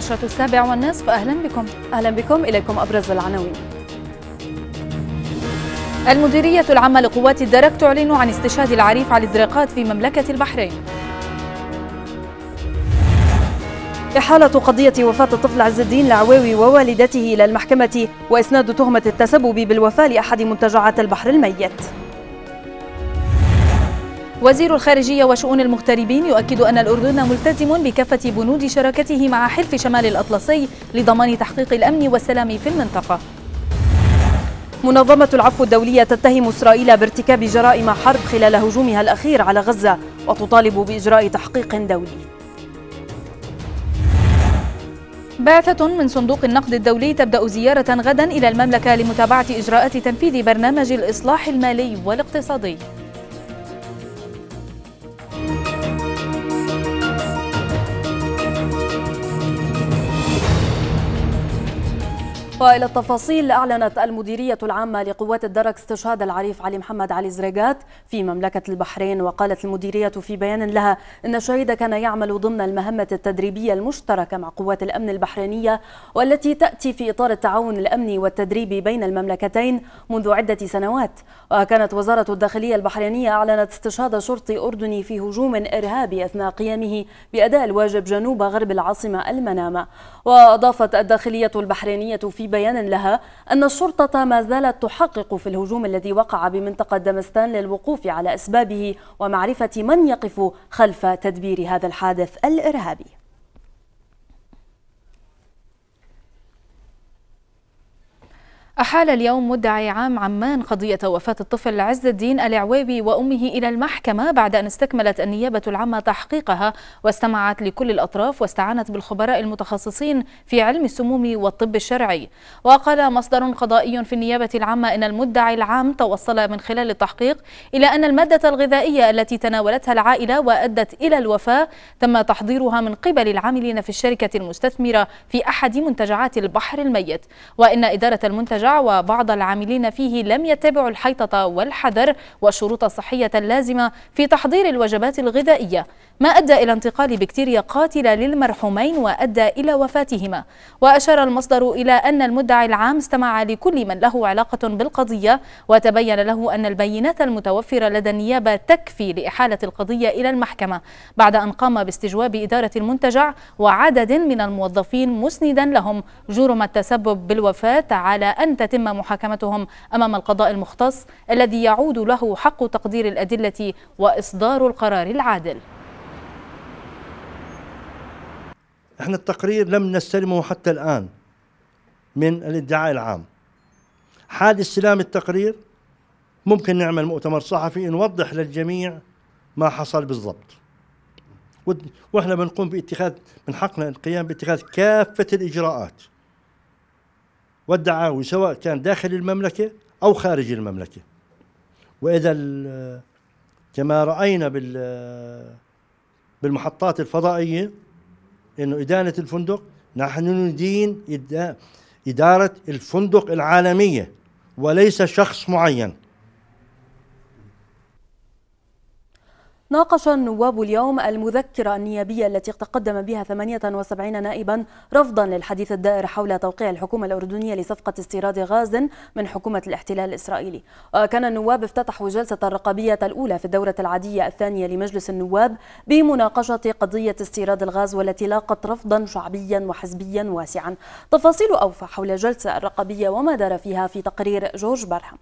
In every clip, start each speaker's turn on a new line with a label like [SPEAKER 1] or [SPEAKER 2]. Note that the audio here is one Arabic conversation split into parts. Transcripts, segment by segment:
[SPEAKER 1] النشرة السابع والنصف أهلا بكم أهلا بكم إليكم أبرز العناوين المديرية العامة لقوات الدرك تعلن عن استشهاد العريف على الإزراقات في مملكة البحرين إحالة قضية وفاة الطفل عز الدين
[SPEAKER 2] العواوي ووالدته إلى المحكمة وإسناد تهمة التسبب بالوفاة لأحد منتجعات البحر الميت وزير
[SPEAKER 1] الخارجية وشؤون المغتربين يؤكد أن الأردن ملتزم بكافة بنود شراكته مع حلف شمال الأطلسي لضمان تحقيق الأمن والسلام في المنطقة منظمة العفو الدولية
[SPEAKER 2] تتهم إسرائيل بارتكاب جرائم حرب خلال هجومها الأخير على غزة وتطالب بإجراء تحقيق دولي
[SPEAKER 1] بعثة من صندوق النقد الدولي تبدأ زيارة غدا إلى المملكة لمتابعة إجراءات تنفيذ برنامج الإصلاح المالي والاقتصادي
[SPEAKER 2] والى التفاصيل اعلنت المديريه العامه لقوات الدرك استشهاد العريف علي محمد علي زريقات في مملكه البحرين وقالت المديريه في بيان لها ان الشهيد كان يعمل ضمن المهمه التدريبيه المشتركه مع قوات الامن البحرينيه والتي تاتي في اطار التعاون الامني والتدريبي بين المملكتين منذ عده سنوات وكانت وزاره الداخليه البحرينيه اعلنت استشهاد شرطي اردني في هجوم ارهابي اثناء قيامه باداء الواجب جنوب غرب العاصمه المنامه واضافت الداخليه البحرينيه في بيان لها أن الشرطة ما زالت تحقق في الهجوم الذي وقع بمنطقة دمستان للوقوف على أسبابه ومعرفة من يقف خلف تدبير هذا الحادث الإرهابي
[SPEAKER 1] أحال اليوم مدعي عام عمان قضية وفاة الطفل عز الدين العويبي وأمه إلى المحكمة بعد أن استكملت النيابة العامة تحقيقها واستمعت لكل الأطراف واستعانت بالخبراء المتخصصين في علم السموم والطب الشرعي وقال مصدر قضائي في النيابة العامة أن المدعي العام توصل من خلال التحقيق إلى أن المادة الغذائية التي تناولتها العائلة وأدت إلى الوفاة تم تحضيرها من قبل العاملين في الشركة المستثمرة في أحد منتجعات البحر الميت وإن إدارة المنتجع وبعض العاملين فيه لم يتبعوا الحيطة والحذر والشروط الصحية اللازمة في تحضير الوجبات الغذائية ما أدى إلى انتقال بكتيريا قاتلة للمرحومين وأدى إلى وفاتهما وأشار المصدر إلى أن المدعي العام استمع لكل من له علاقة بالقضية وتبين له أن البينات المتوفرة لدى النيابة تكفي لإحالة القضية إلى المحكمة بعد أن قام باستجواب إدارة المنتجع وعدد من الموظفين مسندا لهم جرم التسبب بالوفاة على أن تتم محاكمتهم أمام القضاء المختص الذي يعود له حق تقدير الأدلة وإصدار القرار العادل
[SPEAKER 2] احنا التقرير لم نستلمه حتى الآن من الادعاء العام حال استلام التقرير ممكن نعمل مؤتمر صحفي نوضح للجميع ما حصل بالضبط واحنا بنقوم باتخاذ من حقنا القيام باتخاذ كافة الإجراءات والدعاوي سواء كان داخل المملكة أو خارج المملكة وإذا كما رأينا بالمحطات الفضائية أنه إدانة الفندق نحن ندين إدارة الفندق العالمية وليس شخص معين ناقش النواب اليوم المذكرة النيابية التي تقدم بها 78 نائبا رفضا للحديث الدائر حول توقيع الحكومة الأردنية لصفقة استيراد غاز من حكومة الاحتلال الإسرائيلي وكان النواب افتتحوا جلسة الرقابية الأولى في الدورة العادية الثانية لمجلس النواب بمناقشة قضية استيراد الغاز والتي لاقت رفضا شعبيا وحزبيا واسعا تفاصيل أوفى حول الجلسة الرقابية وما دار فيها في تقرير جورج برهم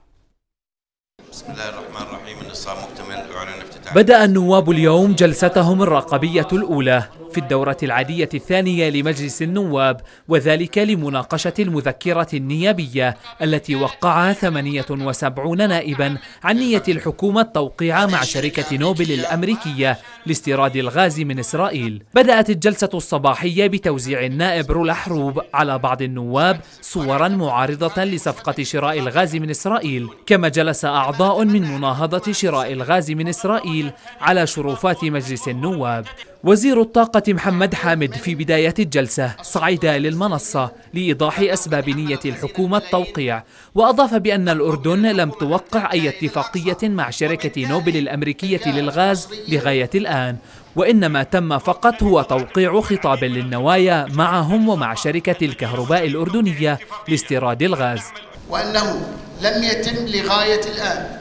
[SPEAKER 3] بسم الله الرحمن الرحيم النصاب مكتمل
[SPEAKER 4] أعلن بدأ النواب اليوم جلستهم الرقابية الأولى في الدورة العادية الثانية لمجلس النواب وذلك لمناقشة المذكرة النيابية التي وقع 78 نائبا عن نية الحكومة التوقيع مع شركة نوبل الأمريكية لاستيراد الغاز من إسرائيل بدأت الجلسة الصباحية بتوزيع النائب رولا حروب على بعض النواب صورا معارضة لصفقة شراء الغاز من إسرائيل كما جلس أعضاء من مناهضة شراء الغاز من إسرائيل الدليل على شرفات مجلس النواب وزير الطاقة محمد حامد في بداية الجلسة صعد للمنصة لإيضاح أسباب نية الحكومة التوقيع وأضاف بأن الأردن لم توقع أي اتفاقية مع شركة نوبل الأمريكية للغاز لغاية الآن وإنما تم فقط هو توقيع خطاب للنوايا معهم ومع شركة الكهرباء الأردنية لاستيراد الغاز
[SPEAKER 5] وأنه لم يتم لغاية الآن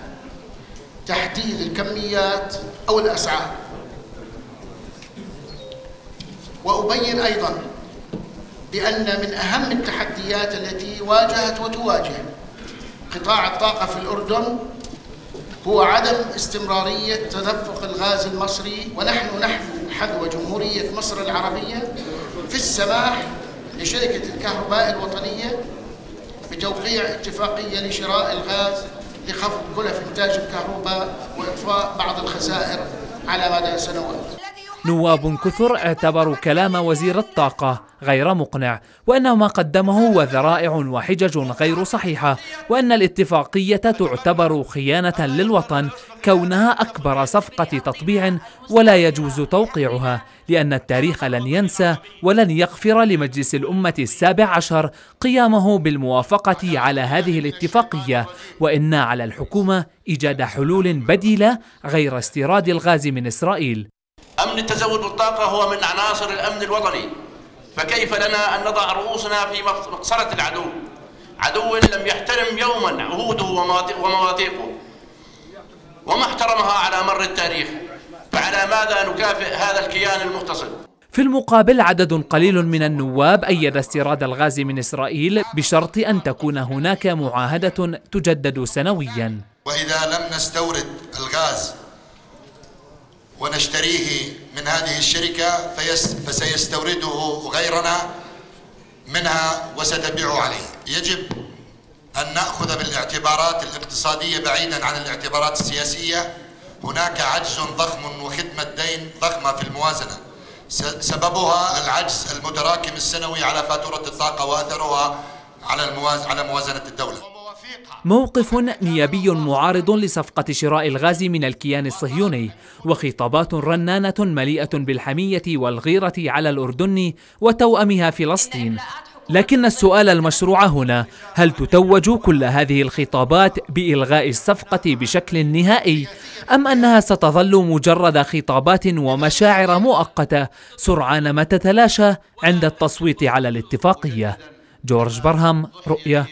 [SPEAKER 5] تحديد الكميات أو الأسعار وأبين أيضا بأن من أهم التحديات التي واجهت وتواجه قطاع الطاقة في الأردن هو عدم استمرارية تدفق الغاز المصري ونحن نحن حذو جمهورية مصر العربية في السماح لشركة الكهرباء الوطنية بتوقيع اتفاقية لشراء الغاز لخفض كلف إنتاج الكهرباء وإطفاء بعض الخسائر على مدى سنوات
[SPEAKER 4] نواب كثر اعتبروا كلام وزير الطاقة غير مقنع وأن ما قدمه هو ذرائع وحجج غير صحيحة وأن الاتفاقية تعتبر خيانة للوطن كونها أكبر صفقة تطبيع ولا يجوز توقيعها لأن التاريخ لن ينسى ولن يغفر لمجلس الأمة السابع عشر قيامه بالموافقة على هذه الاتفاقية وإن على الحكومة إيجاد حلول بديلة غير استيراد الغاز من إسرائيل
[SPEAKER 3] أمن التزود بالطاقة هو من عناصر الأمن الوطني فكيف لنا أن نضع رؤوسنا في مقصرة العدو عدو لم يحترم يوما عهوده ومواثيقه وما احترمها على مر التاريخ فعلى ماذا نكافئ هذا الكيان المغتصب
[SPEAKER 4] في المقابل عدد قليل من النواب أيد استيراد الغاز من إسرائيل بشرط أن تكون هناك معاهدة تجدد سنويا
[SPEAKER 3] وإذا لم نستورد الغاز ونشتريه من هذه الشركة فسيستورده غيرنا منها وستبيع عليه يجب أن نأخذ بالاعتبارات الاقتصادية بعيدا عن الاعتبارات السياسية هناك عجز ضخم وخدمة دين ضخمة في الموازنة سببها العجز المتراكم السنوي على فاتورة الطاقة وأثرها على على موازنة الدولة
[SPEAKER 4] موقف نيابي معارض لصفقة شراء الغاز من الكيان الصهيوني وخطابات رنانة مليئة بالحمية والغيرة على الأردن وتوأمها فلسطين لكن السؤال المشروع هنا هل تتوج كل هذه الخطابات بإلغاء الصفقة بشكل نهائي أم أنها ستظل مجرد خطابات ومشاعر مؤقتة سرعان ما تتلاشى عند التصويت على الاتفاقية جورج برهم رؤية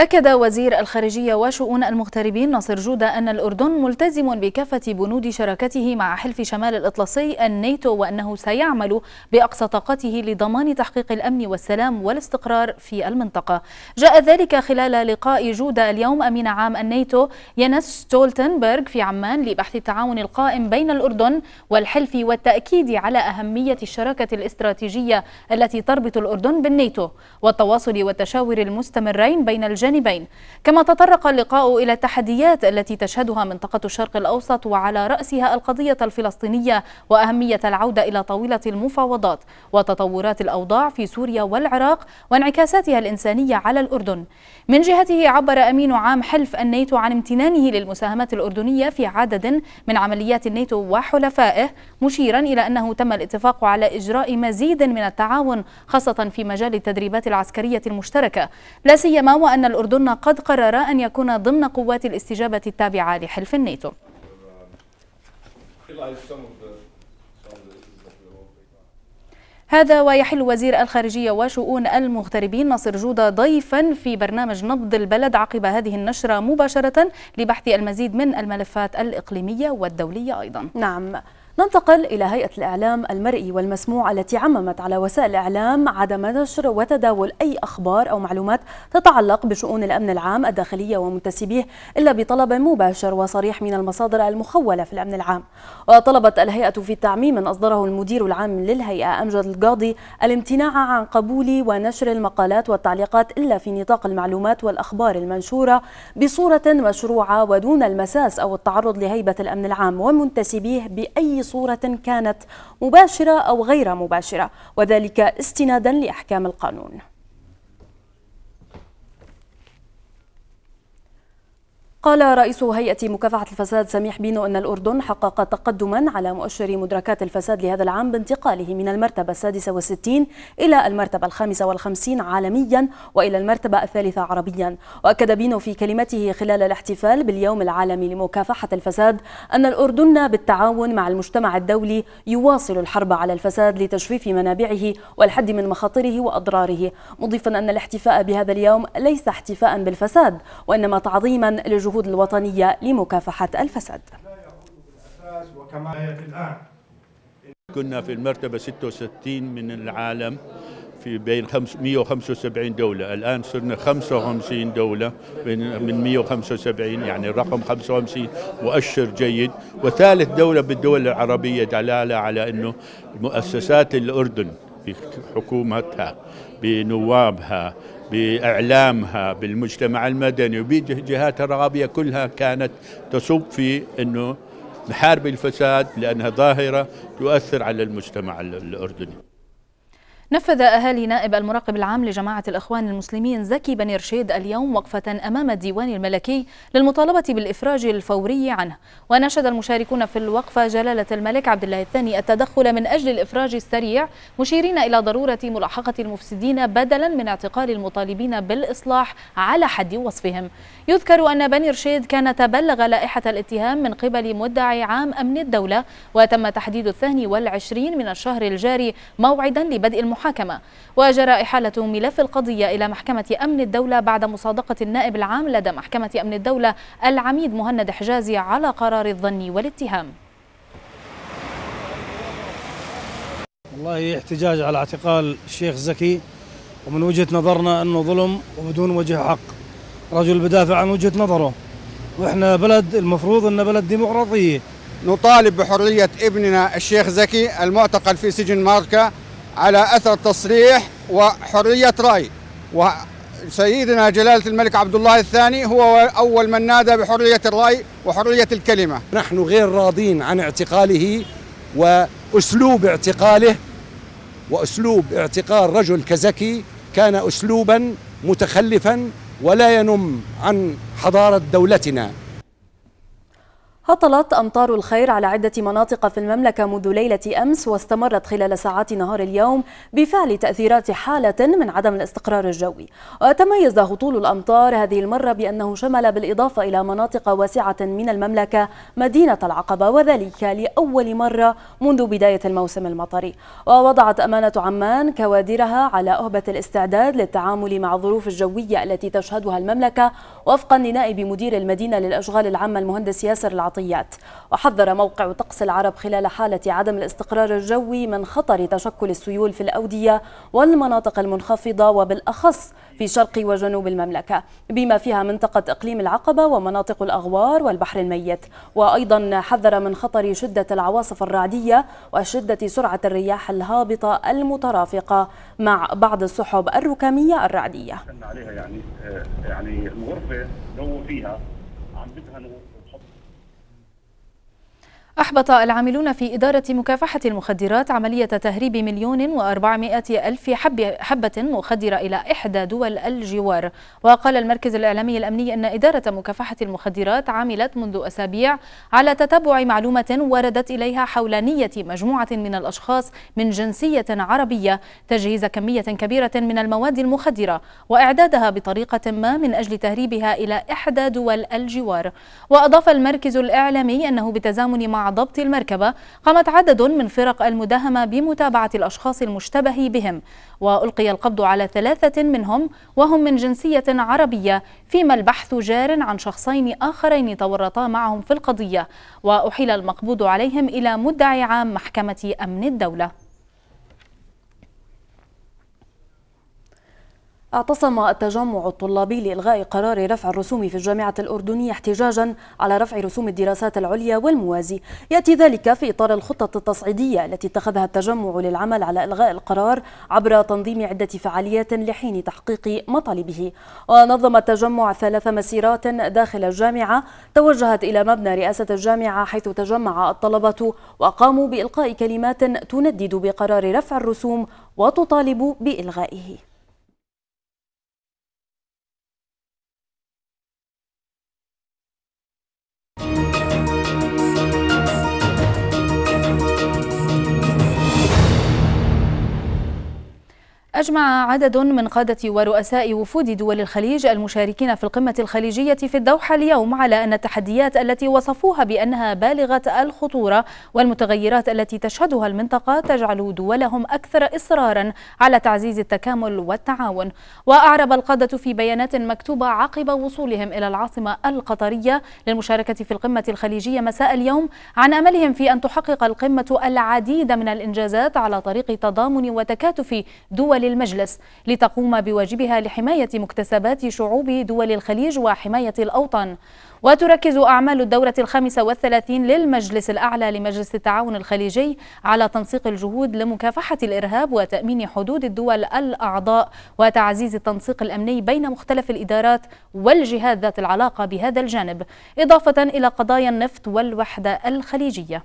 [SPEAKER 1] أكد وزير الخارجية وشؤون المغتربين ناصر جودة أن الأردن ملتزم بكافة بنود شراكته مع حلف شمال الإطلسي الناتو وأنه سيعمل بأقصى طاقته لضمان تحقيق الأمن والسلام والاستقرار في المنطقة جاء ذلك خلال لقاء جودة اليوم أمين عام الناتو ينس ستولتنبرغ في عمان لبحث التعاون القائم بين الأردن والحلف والتأكيد على أهمية الشراكة الاستراتيجية التي تربط الأردن بالناتو والتواصل والتشاور المستمرين بين الجانب الجانبين كما تطرق اللقاء إلى التحديات التي تشهدها منطقة الشرق الأوسط وعلى رأسها القضية الفلسطينية وأهمية العودة إلى طاولة المفاوضات وتطورات الأوضاع في سوريا والعراق وانعكاساتها الإنسانية على الأردن من جهته عبر أمين عام حلف الناتو عن امتنانه للمساهمة الأردنية في عدد من عمليات الناتو وحلفائه مشيرا إلى أنه تم الاتفاق على إجراء مزيد من التعاون خاصة في مجال التدريبات العسكرية المشتركة لا سيما وأن الأردن قد قرر أن يكون ضمن قوات الاستجابة التابعة لحلف الناتو هذا ويحل وزير الخارجية وشؤون المغتربين ناصر جودة ضيفا في برنامج نبض البلد عقب هذه النشرة مباشرة لبحث المزيد من الملفات الإقليمية والدولية أيضا نعم ننتقل إلى هيئة الإعلام المرئي والمسموع
[SPEAKER 2] التي عممت على وسائل الإعلام عدم نشر وتداول أي أخبار أو معلومات تتعلق بشؤون الأمن العام الداخلية ومنتسبيه إلا بطلب مباشر وصريح من المصادر المخولة في الأمن العام وطلبت الهيئة في تعميم أصدره المدير العام للهيئة أمجد القاضي الامتناع عن قبول ونشر المقالات والتعليقات إلا في نطاق المعلومات والأخبار المنشورة بصورة مشروعة ودون المساس أو التعرض لهيبة الأمن العام ومنتسبيه بأي صورة كانت مباشرة أو غير مباشرة وذلك استنادا لأحكام القانون قال رئيس هيئة مكافحة الفساد سميح بينو أن الأردن حقق تقدما على مؤشر مدركات الفساد لهذا العام بانتقاله من المرتبة السادسة والستين إلى المرتبة الخامسة والخمسين عالميا وإلى المرتبة الثالثة عربيا وأكد بينو في كلمته خلال الاحتفال باليوم العالمي لمكافحة الفساد أن الأردن بالتعاون مع المجتمع الدولي يواصل الحرب على الفساد لتجفيف منابعه والحد من مخاطره وأضراره مضيفا أن الاحتفاء بهذا اليوم ليس احتفاء بالفساد وإنما تعظيما لجهود الجهود الوطنية لمكافحة الفساد
[SPEAKER 5] كنا في المرتبة 66 من العالم في بين 175 دولة الآن صرنا 55 دولة من 175 يعني الرقم 55 مؤشر جيد وثالث دولة بالدول العربية دلالة على أنه مؤسسات الأردن بحكومتها بنوابها باعلامها بالمجتمع المدني وبجهات الرغبيه كلها كانت تصب في انه محارب الفساد لانها ظاهره تؤثر على المجتمع الاردني
[SPEAKER 1] نفذ أهالي نائب المراقب العام لجماعة الإخوان المسلمين زكي بن رشيد اليوم وقفة أمام الديوان الملكي للمطالبة بالإفراج الفوري عنه وناشد المشاركون في الوقفة جلالة الملك عبد الله الثاني التدخل من أجل الإفراج السريع مشيرين إلى ضرورة ملاحقة المفسدين بدلا من اعتقال المطالبين بالإصلاح على حد وصفهم يذكر أن بن رشيد كان تبلغ لائحة الاتهام من قبل مدعي عام أمن الدولة وتم تحديد الثاني والعشرين من الشهر الجاري موعدا لبدء المحاولة المحاكمة وجرى إحالة ملف القضية إلى محكمة أمن الدولة بعد مصادقة النائب العام لدى محكمة أمن الدولة العميد مهند حجازي على قرار الظن والاتهام
[SPEAKER 2] والله احتجاج على اعتقال
[SPEAKER 3] الشيخ زكي ومن وجهة نظرنا أنه ظلم وبدون وجه حق رجل بدافع عن وجهة نظره وإحنا بلد المفروض أن بلد ديمقراطية نطالب بحرية ابننا الشيخ زكي المعتقل في سجن ماركة على أثر التصريح وحرية رأي وسيدنا جلالة الملك عبد الله الثاني هو أول من نادى بحرية الرأي وحرية الكلمة نحن غير راضين عن اعتقاله وأسلوب اعتقاله وأسلوب اعتقال رجل كزكي كان أسلوبا متخلفا ولا ينم عن حضارة دولتنا
[SPEAKER 2] هطلت أمطار الخير على عدة مناطق في المملكة منذ ليلة أمس واستمرت خلال ساعات نهار اليوم بفعل تأثيرات حالة من عدم الاستقرار الجوي وتميز هطول الأمطار هذه المرة بأنه شمل بالإضافة إلى مناطق واسعة من المملكة مدينة العقبة وذلك لأول مرة منذ بداية الموسم المطري ووضعت أمانة عمان كوادرها على أهبة الاستعداد للتعامل مع الظروف الجوية التي تشهدها المملكة وفقا لنائب مدير المدينة للأشغال العامة المهندس ياسر العطي الاحتياطيات وحذر موقع طقس العرب خلال حالة عدم الاستقرار الجوي من خطر تشكل السيول في الأودية والمناطق المنخفضة وبالأخص في شرق وجنوب المملكة بما فيها منطقة إقليم العقبة ومناطق الأغوار والبحر الميت وأيضا حذر من خطر شدة العواصف الرعدية وشدة سرعة الرياح الهابطة المترافقة مع بعض السحب الركامية الرعدية
[SPEAKER 3] عليها يعني آه، يعني الغرفة فيها عم
[SPEAKER 1] أحبط العاملون في إدارة مكافحة المخدرات عملية تهريب مليون وأربعمائة ألف حب حبة مخدرة إلى إحدى دول الجوار وقال المركز الإعلامي الأمني أن إدارة مكافحة المخدرات عملت منذ أسابيع على تتبع معلومة وردت إليها حول نية مجموعة من الأشخاص من جنسية عربية تجهيز كمية كبيرة من المواد المخدرة وإعدادها بطريقة ما من أجل تهريبها إلى إحدى دول الجوار وأضاف المركز الإعلامي أنه بتزامن مع ضبط المركبة قامت عدد من فرق المداهمة بمتابعة الأشخاص المشتبه بهم وألقي القبض على ثلاثة منهم وهم من جنسية عربية فيما البحث جار عن شخصين آخرين تورطا معهم في القضية وأحيل المقبوض عليهم إلى مدعي عام محكمة أمن الدولة
[SPEAKER 2] اعتصم التجمع الطلابي لإلغاء قرار رفع الرسوم في الجامعة الأردنية احتجاجا على رفع رسوم الدراسات العليا والموازي يأتي ذلك في إطار الخطة التصعيدية التي اتخذها التجمع للعمل على إلغاء القرار عبر تنظيم عدة فعاليات لحين تحقيق مطالبه ونظم التجمع ثلاث مسيرات داخل الجامعة توجهت إلى مبنى رئاسة الجامعة حيث تجمع الطلبة وقاموا بإلقاء كلمات تندد بقرار رفع الرسوم وتطالب بإلغائه
[SPEAKER 1] أجمع عدد من قادة ورؤساء وفود دول الخليج المشاركين في القمة الخليجية في الدوحة اليوم على أن التحديات التي وصفوها بأنها بالغة الخطورة والمتغيرات التي تشهدها المنطقة تجعل دولهم أكثر إصرارا على تعزيز التكامل والتعاون وأعرب القادة في بيانات مكتوبة عقب وصولهم إلى العاصمة القطرية للمشاركة في القمة الخليجية مساء اليوم عن أملهم في أن تحقق القمة العديد من الإنجازات على طريق تضامن وتكاتف دول دول المجلس لتقوم بواجبها لحماية مكتسبات شعوب دول الخليج وحماية الأوطان وتركز أعمال الدورة الخامسة والثلاثين للمجلس الأعلى لمجلس التعاون الخليجي على تنسيق الجهود لمكافحة الإرهاب وتأمين حدود الدول الأعضاء وتعزيز التنسيق الأمني بين مختلف الإدارات والجهات ذات العلاقة بهذا الجانب إضافة إلى قضايا النفط والوحدة الخليجية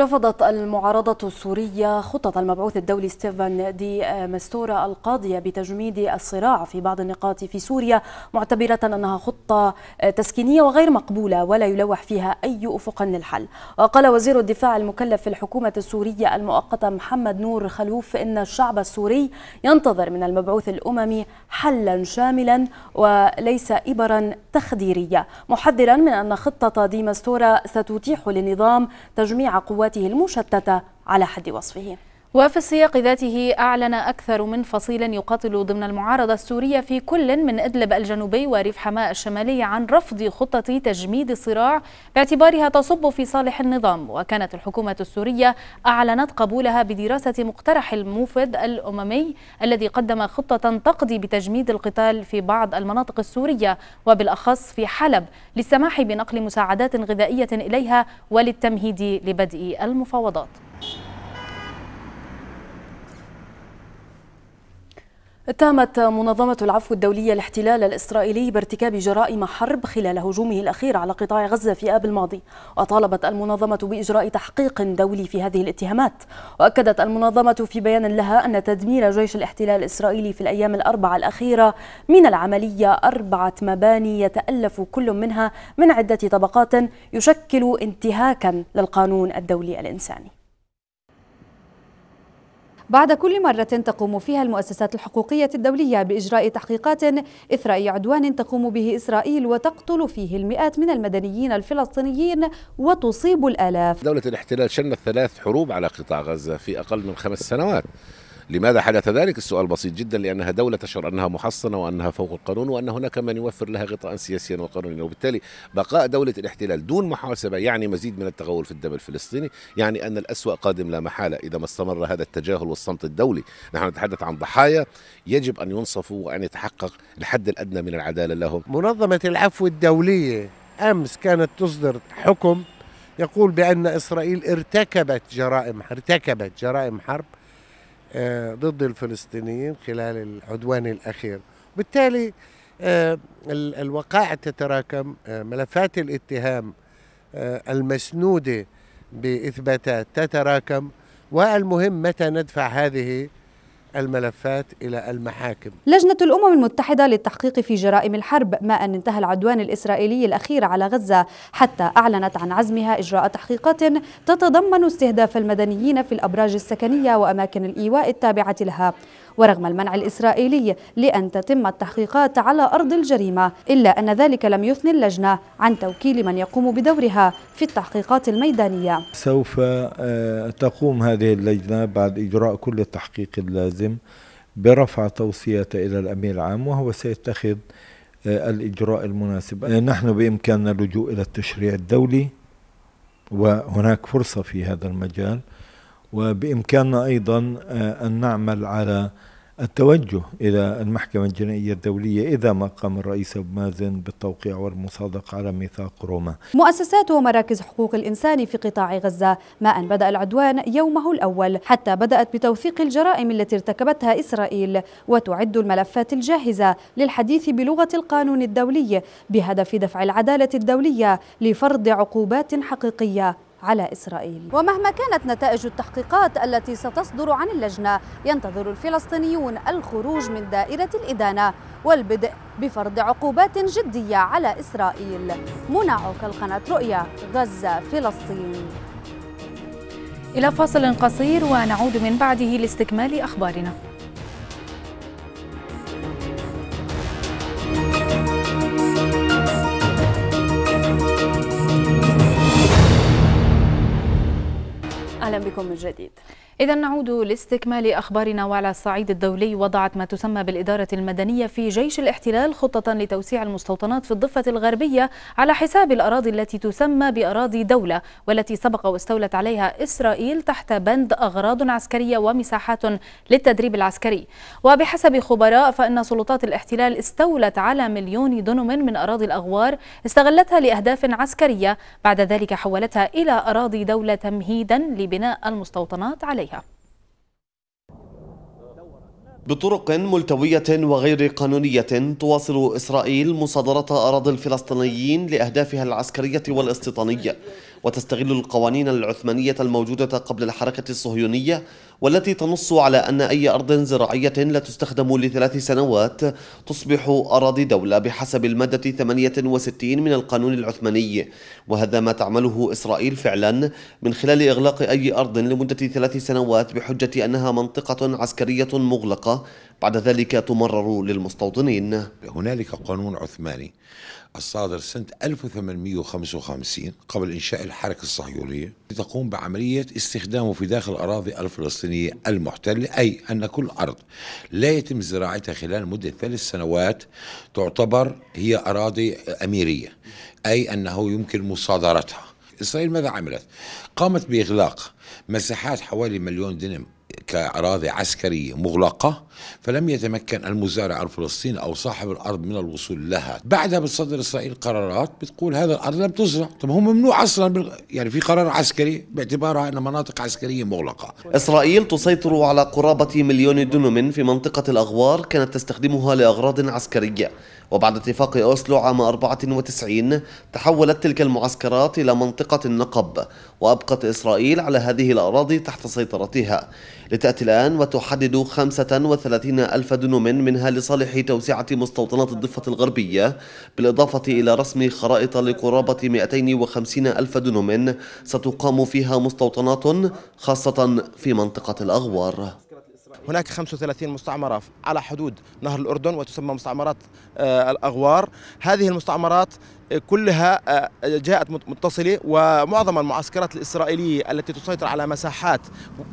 [SPEAKER 2] رفضت المعارضة السورية خطط المبعوث الدولي ستيفان دي مستورة القاضية بتجميد الصراع في بعض النقاط في سوريا معتبرة أنها خطة تسكينية وغير مقبولة ولا يلوح فيها أي أفق للحل وقال وزير الدفاع المكلف في الحكومة السورية المؤقتة محمد نور خلوف إن الشعب السوري ينتظر من المبعوث الأممي حلا شاملا وليس إبرا تخديرية محذرا من أن خطة دي مستورة ستتيح للنظام تجميع قوات قواته
[SPEAKER 1] المشتتة
[SPEAKER 2] على حد وصفه
[SPEAKER 1] وفي السياق ذاته أعلن أكثر من فصيل يقاتل ضمن المعارضة السورية في كل من إدلب الجنوبي وريف حماة الشمالي عن رفض خطة تجميد الصراع باعتبارها تصب في صالح النظام وكانت الحكومة السورية أعلنت قبولها بدراسة مقترح الموفد الأممي الذي قدم خطة تقضي بتجميد القتال في بعض المناطق السورية وبالأخص في حلب للسماح بنقل مساعدات غذائية إليها وللتمهيد لبدء المفاوضات
[SPEAKER 2] اتهمت منظمة العفو الدولية الاحتلال الإسرائيلي بارتكاب جرائم حرب خلال هجومه الأخير على قطاع غزة في آب الماضي وطالبت المنظمة بإجراء تحقيق دولي في هذه الاتهامات وأكدت المنظمة في بيان لها أن تدمير جيش الاحتلال الإسرائيلي في الأيام الأربعة الأخيرة من العملية أربعة مباني يتألف كل منها من عدة طبقات يشكل انتهاكا للقانون الدولي الإنساني
[SPEAKER 5] بعد كل مرة تقوم فيها المؤسسات الحقوقية الدولية بإجراء تحقيقات إثر أي عدوان تقوم به إسرائيل وتقتل فيه المئات من المدنيين الفلسطينيين وتصيب الآلاف
[SPEAKER 3] دولة الاحتلال شنت ثلاث حروب على قطاع غزة في أقل من خمس سنوات لماذا حدث ذلك السؤال بسيط جدا لأنها دولة تشعر أنها محصنة وأنها فوق القانون وأن هناك من يوفر لها غطاء سياسيا وقانونيا وبالتالي بقاء دولة الاحتلال دون محاسبة يعني مزيد من التغول في الدم الفلسطيني يعني أن الأسوأ قادم لا محالة إذا ما استمر هذا التجاهل والصمت الدولي نحن نتحدث عن ضحايا يجب أن ينصفوا وأن يتحقق الحد الأدنى من العدالة لهم منظمة العفو الدولية أمس كانت تصدر حكم يقول بأن إسرائيل ارتكبت جرائم ارتكبت جرائم حرب آه، ضد الفلسطينيين خلال العدوان الأخير بالتالي آه، الوقائع تتراكم آه، ملفات الاتهام المسنودة بإثباتات تتراكم والمهم متى ندفع هذه الملفات إلى المحاكم
[SPEAKER 5] لجنة الأمم المتحدة للتحقيق في جرائم الحرب ما أن انتهى العدوان الإسرائيلي الأخير على غزة حتى أعلنت عن عزمها إجراء تحقيقات تتضمن استهداف المدنيين في الأبراج السكنية وأماكن الإيواء التابعة لها ورغم المنع الإسرائيلي لأن تتم التحقيقات على أرض الجريمة إلا أن ذلك لم يثني اللجنة عن توكيل من يقوم بدورها في التحقيقات الميدانية
[SPEAKER 3] سوف آه، تقوم هذه اللجنة بعد إجراء كل التحقيق اللازم برفع توصية إلى الأمين العام وهو سيتخذ آه، الإجراء المناسب آه، نحن بإمكاننا اللجوء إلى التشريع الدولي وهناك فرصة في هذا المجال وبإمكاننا أيضا آه، أن نعمل على التوجه إلى المحكمة الجنائية الدولية إذا ما قام الرئيس أبو مازن بالتوقيع والمصادقة على ميثاق روما
[SPEAKER 5] مؤسسات ومراكز حقوق الإنسان في قطاع غزة ما أن بدأ العدوان يومه الأول حتى بدأت بتوثيق الجرائم التي ارتكبتها إسرائيل وتعد الملفات الجاهزة للحديث بلغة القانون الدولي بهدف دفع العدالة الدولية لفرض عقوبات حقيقية على إسرائيل ومهما كانت نتائج التحقيقات التي ستصدر عن اللجنة ينتظر الفلسطينيون الخروج من دائرة الإدانة والبدء بفرض عقوبات جدية على إسرائيل منى القناة رؤية رؤيا غزة فلسطين
[SPEAKER 1] إلى فاصل قصير ونعود من بعده لاستكمال أخبارنا أهلا بكم من جديد إذا نعود لاستكمال أخبارنا وعلى الصعيد الدولي وضعت ما تسمى بالإدارة المدنية في جيش الاحتلال خطة لتوسيع المستوطنات في الضفة الغربية على حساب الأراضي التي تسمى بأراضي دولة والتي سبق واستولت عليها إسرائيل تحت بند أغراض عسكرية ومساحات للتدريب العسكري وبحسب خبراء فإن سلطات الاحتلال استولت على مليون دنم من أراضي الأغوار استغلتها لأهداف عسكرية بعد ذلك حولتها إلى أراضي دولة تمهيدا لبناء المستوطنات عليها
[SPEAKER 3] بطرق ملتوية وغير قانونية تواصل إسرائيل مصادرة أراضي الفلسطينيين لأهدافها العسكرية والاستيطانية وتستغل القوانين العثمانية الموجودة قبل الحركة الصهيونية والتي تنص على أن أي أرض زراعية لا تستخدم لثلاث سنوات تصبح أراضي دولة بحسب المادة 68 من القانون العثماني وهذا ما تعمله إسرائيل فعلا من خلال إغلاق أي أرض لمدة ثلاث سنوات بحجة أنها منطقة عسكرية مغلقة بعد ذلك تمرر للمستوطنين هنالك قانون عثماني الصادر سنة 1855 قبل إنشاء الحركة الصهيونية تقوم بعملية استخدامه في داخل الأراضي الفلسطينية المحتلة أي أن كل أرض لا يتم زراعتها خلال مدة ثلاث سنوات تعتبر هي أراضي أميرية أي أنه يمكن مصادرتها إسرائيل ماذا عملت؟ قامت بإغلاق مساحات حوالي مليون دنم كأراضي عسكرية مغلقة فلم يتمكن المزارع الفلسطيني أو صاحب الأرض من الوصول لها بعدها بتصدر إسرائيل قرارات بتقول هذا الأرض لم تزرع طب هو ممنوع أصلا يعني في قرار عسكري باعتبارها أن مناطق عسكرية مغلقة إسرائيل تسيطر على قرابة مليون دنم في منطقة الأغوار كانت تستخدمها لأغراض عسكرية وبعد اتفاق أوسلو عام 94 تحولت تلك المعسكرات إلى منطقة النقب وأبقت إسرائيل على هذه الأراضي تحت سيطرتها لتأتي الآن وتحدد 35 ألف دنم منها لصالح توسعة مستوطنات الضفة الغربية بالإضافة إلى رسم خرائط لقرابة 250 ألف دنم ستقام فيها مستوطنات خاصة في منطقة الأغوار هناك 35 مستعمرة على حدود نهر الأردن وتسمى مستعمرات آه، الأغوار هذه المستعمرات كلها آه، جاءت متصلة ومعظم المعسكرات الإسرائيلية التي تسيطر على مساحات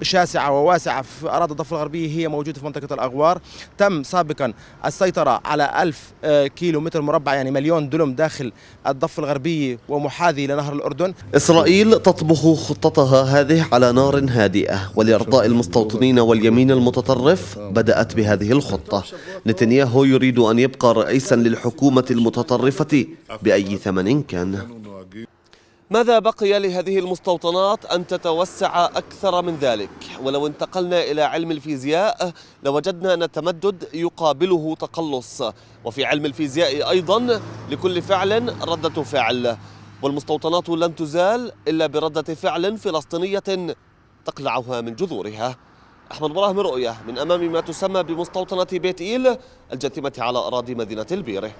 [SPEAKER 3] شاسعة وواسعة في أراضي الضفة الغربية هي موجودة في منطقة الأغوار تم سابقا السيطرة على ألف آه، كيلو متر مربع يعني مليون دلم داخل الضفة الغربية ومحاذي لنهر الأردن إسرائيل تطبخ خطتها هذه على نار هادئة ولإرضاء المستوطنين واليمين المتطرف بدأت بهذه الخطة نتنياهو يريد أن يبقى رئيسا للحكومة المتطرفة بأي بأي ثمن كان ماذا بقي لهذه المستوطنات أن تتوسع أكثر من ذلك ولو انتقلنا إلى علم الفيزياء لوجدنا أن التمدد يقابله تقلص وفي علم الفيزياء أيضا لكل فعل ردة فعل والمستوطنات لن تزال إلا بردة فعل فلسطينية تقلعها من جذورها أحمد براهم رؤية من أمام ما تسمى بمستوطنة بيت إيل الجاثمة على أراضي مدينة البيره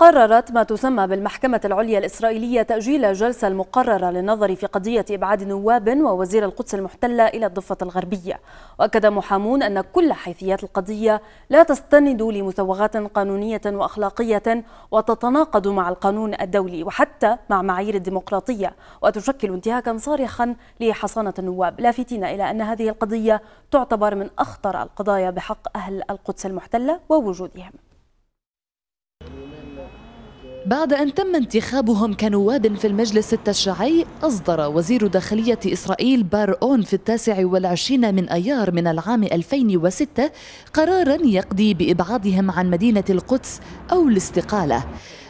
[SPEAKER 1] قررت ما
[SPEAKER 2] تسمى بالمحكمة العليا الإسرائيلية تأجيل الجلسة المقررة للنظر في قضية إبعاد نواب ووزير القدس المحتلة إلى الضفة الغربية وأكد محامون أن كل حيثيات القضية لا تستند لمسوغات قانونية وأخلاقية وتتناقض مع القانون الدولي وحتى مع معايير الديمقراطية وتشكل انتهاكا صارخا لحصانة النواب لافتين إلى أن هذه القضية تعتبر من أخطر القضايا بحق أهل القدس المحتلة ووجودهم
[SPEAKER 6] بعد أن تم انتخابهم كنواب في المجلس التشريعي أصدر وزير داخلية إسرائيل بار أون في التاسع والعشرين من أيار من العام 2006 قرارا يقضي بإبعادهم عن مدينة القدس أو الاستقالة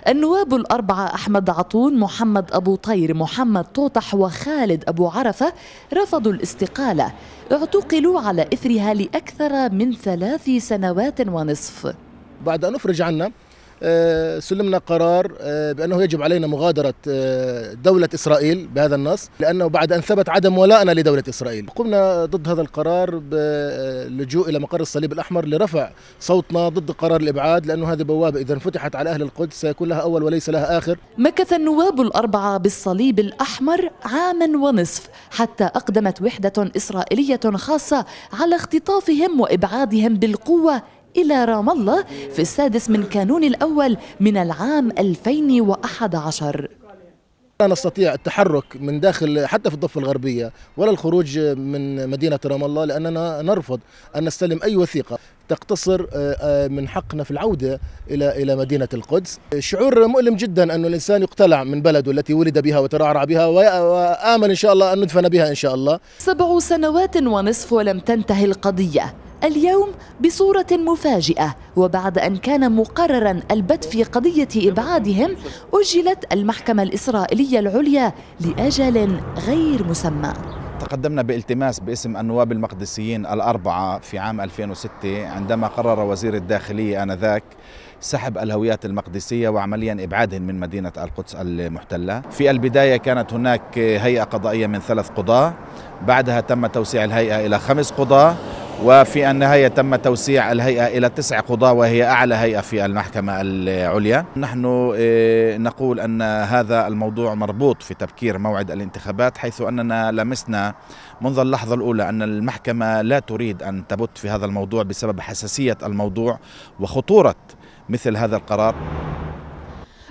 [SPEAKER 6] النواب الأربعة أحمد عطون محمد أبو طير محمد طوطح وخالد أبو عرفة رفضوا الاستقالة اعتقلوا على إثرها لأكثر من ثلاث سنوات ونصف بعد أن أفرج عنا آه، سلمنا قرار آه، بأنه يجب علينا مغادرة آه، دولة إسرائيل بهذا النص لأنه بعد أن ثبت عدم ولائنا لدولة إسرائيل قمنا ضد هذا القرار باللجوء إلى مقر الصليب الأحمر لرفع صوتنا ضد قرار الإبعاد لأنه هذه بوابة إذا فتحت على أهل القدس سيكون لها أول وليس لها آخر مكث النواب الأربعة بالصليب الأحمر عاما ونصف حتى أقدمت وحدة إسرائيلية خاصة على اختطافهم وإبعادهم بالقوة إلى رام الله في السادس من كانون الأول من العام 2011 لا نستطيع التحرك من داخل حتى في الضفة الغربية ولا الخروج من مدينة رام الله لأننا نرفض أن نستلم أي وثيقة تقتصر آه، آه، من حقنا في العودة إلى إلى مدينة القدس شعور مؤلم جدا أن الإنسان يقتلع من بلده التي ولد بها وترعرع بها وآمل إن شاء الله أن ندفن بها إن شاء الله سبع سنوات ونصف ولم تنتهي القضية اليوم بصورة مفاجئة وبعد أن كان مقررا البت في قضية إبعادهم أجلت المحكمة الإسرائيلية العليا لأجل غير مسمى
[SPEAKER 3] قدمنا بالتماس باسم النواب المقدسيين الأربعة في عام 2006 عندما قرر وزير الداخلية آنذاك سحب الهويات المقدسية وعمليا إبعادهم من مدينة القدس المحتلة في البداية كانت هناك هيئة قضائية من ثلاث قضاة بعدها تم توسيع الهيئة إلى خمس قضاة وفي النهاية تم توسيع الهيئة إلى تسع قضاة وهي أعلى هيئة في المحكمة العليا نحن آه، نقول أن هذا الموضوع مربوط في تبكير موعد الانتخابات حيث أننا لمسنا منذ اللحظة الأولى أن المحكمة لا تريد أن تبت في هذا الموضوع بسبب حساسية الموضوع وخطورة مثل هذا القرار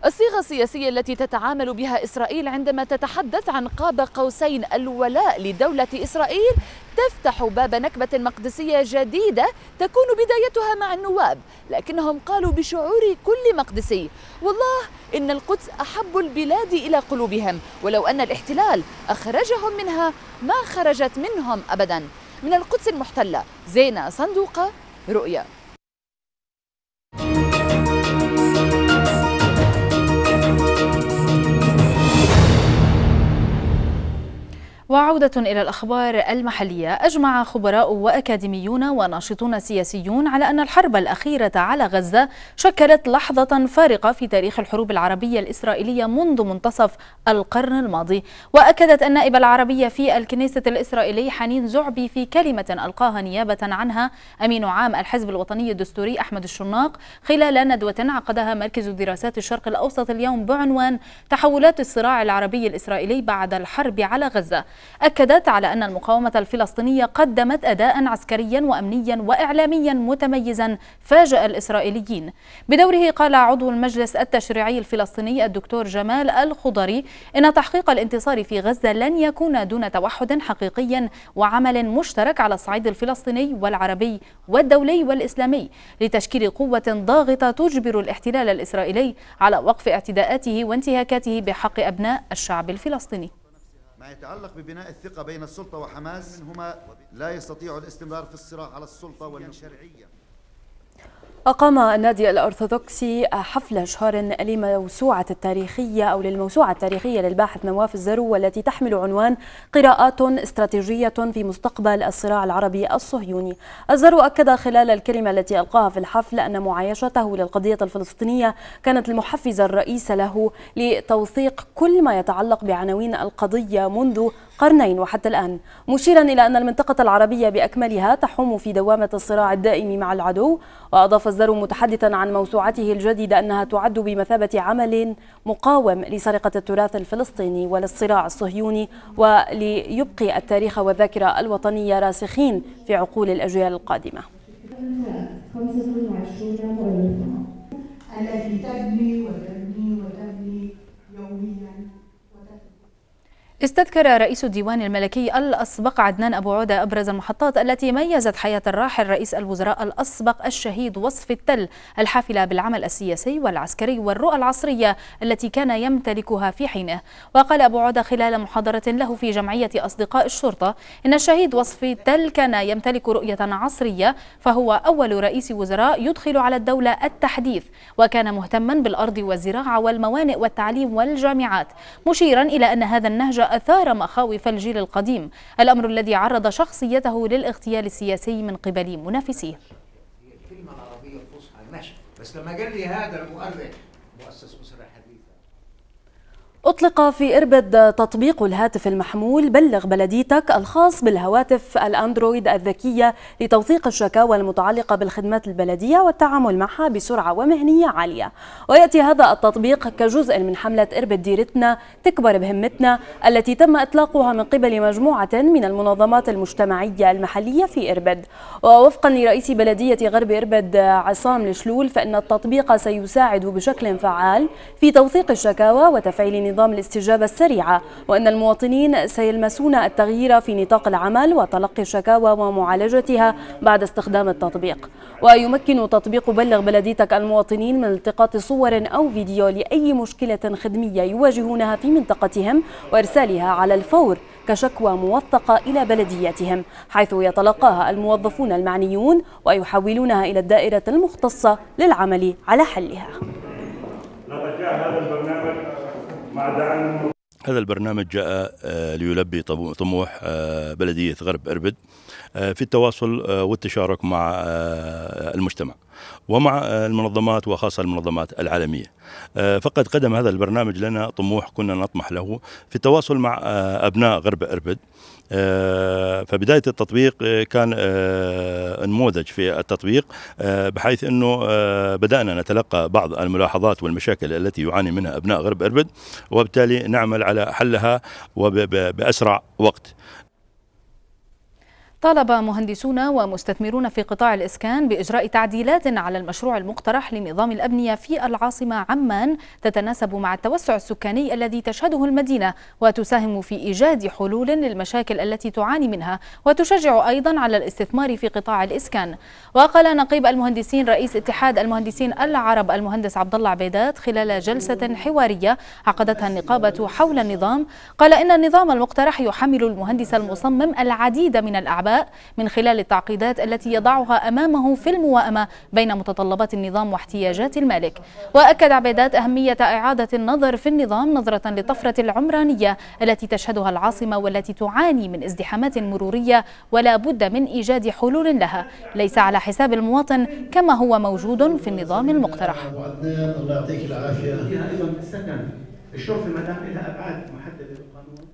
[SPEAKER 6] الصيغة السياسية التي تتعامل بها إسرائيل عندما تتحدث عن قاب قوسين الولاء لدولة إسرائيل تفتح باب نكبة مقدسية جديدة تكون بدايتها مع النواب لكنهم قالوا بشعور كل مقدسي والله إن القدس أحب البلاد إلى قلوبهم ولو أن الاحتلال أخرجهم منها ما خرجت منهم أبدا من القدس المحتلة زينة صندوقة رؤيا
[SPEAKER 1] وعودة إلى الأخبار المحلية أجمع خبراء وأكاديميون وناشطون سياسيون على أن الحرب الأخيرة على غزة شكلت لحظة فارقة في تاريخ الحروب العربية الإسرائيلية منذ منتصف القرن الماضي وأكدت النائبة العربية في الكنيسة الإسرائيلي حنين زعبي في كلمة ألقاها نيابة عنها أمين عام الحزب الوطني الدستوري أحمد الشناق خلال ندوة عقدها مركز دراسات الشرق الأوسط اليوم بعنوان تحولات الصراع العربي الإسرائيلي بعد الحرب على غزة أكدت على أن المقاومة الفلسطينية قدمت أداء عسكريا وأمنيا وإعلاميا متميزا فاجأ الإسرائيليين بدوره قال عضو المجلس التشريعي الفلسطيني الدكتور جمال الخضري إن تحقيق الانتصار في غزة لن يكون دون توحد حقيقي وعمل مشترك على الصعيد الفلسطيني والعربي والدولي والإسلامي لتشكيل قوة ضاغطة تجبر الاحتلال الإسرائيلي على وقف اعتداءاته وانتهاكاته بحق أبناء الشعب الفلسطيني
[SPEAKER 3] ما يتعلق ببناء الثقة بين السلطة وحماس منهما لا يستطيع الاستمرار في الصراع على السلطة والشرعية
[SPEAKER 2] أقام النادي الأرثوذكسي حفل أشهار لموسوعة التاريخية أو للموسوعة التاريخية للباحث نواف الزرو والتي تحمل عنوان قراءات استراتيجية في مستقبل الصراع العربي الصهيوني. الزرو أكد خلال الكلمة التي ألقاها في الحفل أن معايشته للقضية الفلسطينية كانت المحفز الرئيس له لتوثيق كل ما يتعلق بعناوين القضية منذ قرنين وحتى الآن مشيرا إلى أن المنطقة العربية بأكملها تحوم في دوامة الصراع الدائم مع العدو وأضاف الزر متحدثا عن موسوعته الجديدة أنها تعد بمثابة عمل مقاوم لسرقة التراث الفلسطيني وللصراع الصهيوني وليبقي التاريخ والذاكرة الوطنية راسخين في عقول الأجيال القادمة
[SPEAKER 1] استذكر رئيس الديوان الملكي الأسبق عدنان أبو عودة أبرز المحطات التي ميزت حياة الراحل رئيس الوزراء الأسبق الشهيد وصف التل الحافلة بالعمل السياسي والعسكري والرؤى العصرية التي كان يمتلكها في حينه وقال أبو عودة خلال محاضرة له في جمعية أصدقاء الشرطة إن الشهيد وصف التل كان يمتلك رؤية عصرية فهو أول رئيس وزراء يدخل على الدولة التحديث وكان مهتما بالأرض والزراعة والموانئ والتعليم والجامعات مشيرا إلى أن هذا النهج أثار مخاوف الجيل القديم الأمر الذي عرض شخصيته للاغتيال السياسي من قبل منافسيه
[SPEAKER 3] بس لما قال لي هذا المؤرخ
[SPEAKER 2] أطلق في إربد تطبيق الهاتف المحمول بلغ بلديتك الخاص بالهواتف الأندرويد الذكية لتوثيق الشكاوى المتعلقة بالخدمات البلدية والتعامل معها بسرعة ومهنية عالية ويأتي هذا التطبيق كجزء من حملة إربد ديرتنا تكبر بهمتنا التي تم إطلاقها من قبل مجموعة من المنظمات المجتمعية المحلية في إربد ووفقا لرئيس بلدية غرب إربد عصام الشلول فإن التطبيق سيساعد بشكل فعال في توثيق الشكاوى وتفعيل نظام الاستجابة السريعة وأن المواطنين سيلمسون التغيير في نطاق العمل وتلقي الشكاوى ومعالجتها بعد استخدام التطبيق ويمكن تطبيق بلغ بلديتك المواطنين من التقاط صور أو فيديو لأي مشكلة خدمية يواجهونها في منطقتهم وإرسالها على الفور كشكوى موثقة إلى بلدياتهم حيث يتلقاها الموظفون المعنيون ويحولونها إلى الدائرة المختصة للعمل على حلها نتجاهل هذا
[SPEAKER 5] البرنامج هذا البرنامج جاء آه، ليلبي طموح آه، بلدية غرب إربد آه، في التواصل والتشارك مع المجتمع ومع المنظمات وخاصة المنظمات العالمية آه، فقد قدم هذا البرنامج لنا طموح كنا نطمح له في التواصل مع آه، أبناء غرب إربد آه، فبداية التطبيق كان نموذج في التطبيق بحيث أنه بدأنا نتلقى بعض الملاحظات والمشاكل التي يعاني منها أبناء غرب إربد وبالتالي نعمل على حلها وبأسرع وقت
[SPEAKER 1] طالب مهندسون ومستثمرون في قطاع الإسكان بإجراء تعديلات على المشروع المقترح لنظام الأبنية في العاصمة عمان تتناسب مع التوسع السكاني الذي تشهده المدينة وتساهم في إيجاد حلول للمشاكل التي تعاني منها وتشجع أيضا على الاستثمار في قطاع الإسكان وقال نقيب المهندسين رئيس اتحاد المهندسين العرب المهندس عبد الله عبيدات خلال جلسة حوارية عقدتها النقابة حول النظام قال إن النظام المقترح يحمل المهندس المصمم العديد من الأعباء من خلال التعقيدات التي يضعها أمامه في الموائمة بين متطلبات النظام واحتياجات المالك وأكد عبيدات أهمية إعادة النظر في النظام نظرة لطفرة العمرانية التي تشهدها العاصمة والتي تعاني من ازدحامات مرورية ولا بد من إيجاد حلول لها ليس على حساب المواطن كما هو موجود في النظام المقترح
[SPEAKER 3] الله يعطيك العافية الشرطة ما دام أبعاد محددة بالقانون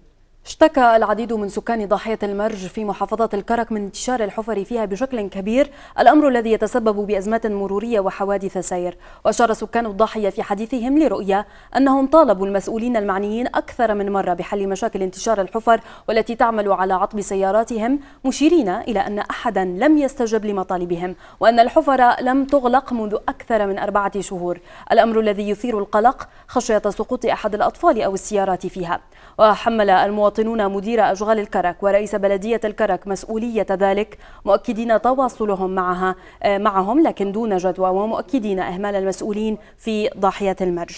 [SPEAKER 1] اشتكى العديد من سكان
[SPEAKER 2] ضاحية المرج في محافظة الكرك من انتشار الحفر فيها بشكل كبير الأمر الذي يتسبب بأزمات مرورية وحوادث سير وأشار سكان الضاحية في حديثهم لرؤية أنهم طالبوا المسؤولين المعنيين أكثر من مرة بحل مشاكل انتشار الحفر والتي تعمل على عطب سياراتهم مشيرين إلى أن أحدا لم يستجب لمطالبهم وأن الحفر لم تغلق منذ أكثر من أربعة شهور الأمر الذي يثير القلق خشية سقوط أحد الأطفال أو السيارات فيها وحمل المواطنين المواطنون مدير أشغال الكرك ورئيس بلدية الكرك مسؤولية ذلك مؤكدين تواصلهم معها آه، معهم لكن دون جدوى ومؤكدين إهمال المسؤولين في ضاحية المرج